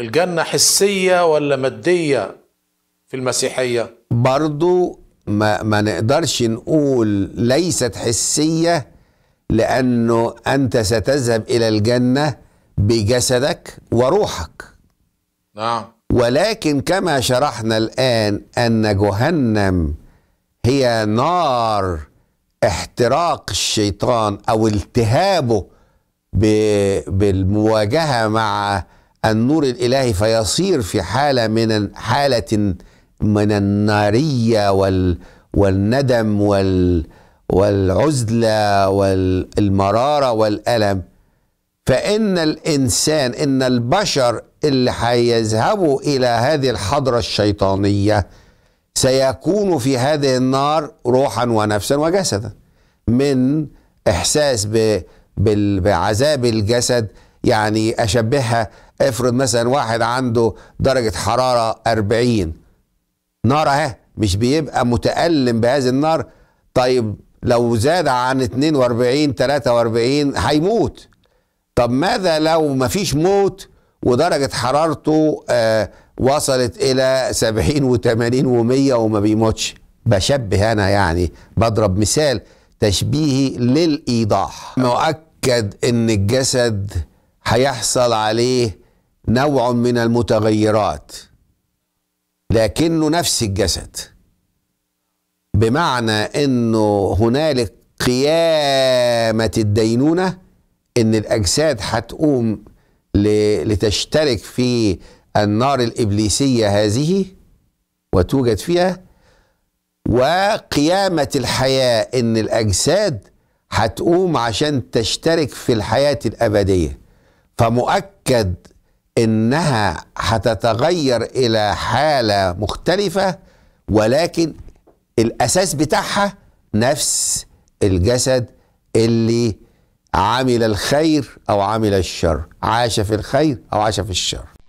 الجنة حسية ولا مادية في المسيحية برضو ما, ما نقدرش نقول ليست حسية لأنه أنت ستذهب إلى الجنة بجسدك وروحك نعم ولكن كما شرحنا الآن أن جهنم هي نار احتراق الشيطان أو التهابه بالمواجهة مع النور الالهي فيصير في حاله من حاله من الناريه وال والندم وال والعزله والمراره والالم فان الانسان ان البشر اللي هيذهبوا الى هذه الحضره الشيطانيه سيكون في هذه النار روحا ونفسا وجسدا من احساس بعذاب الجسد يعني أشبهها افرض مثلا واحد عنده درجة حرارة 40 نار اهي مش بيبقى متألم بهذه النار طيب لو زاد عن 42 43 هيموت طب ماذا لو مفيش موت ودرجة حرارته آه، وصلت إلى 70 و80 و100 وما بيموتش بشبه أنا يعني بضرب مثال تشبيهي للإيضاح مؤكد أن الجسد هيحصل عليه نوع من المتغيرات لكنه نفس الجسد بمعنى انه هنالك قيامة الدينونة ان الاجساد هتقوم لتشترك في النار الابليسية هذه وتوجد فيها وقيامة الحياة ان الاجساد هتقوم عشان تشترك في الحياة الابدية فمؤكد انها هتتغير الى حاله مختلفه ولكن الاساس بتاعها نفس الجسد اللي عمل الخير او عمل الشر عاش في الخير او عاش في الشر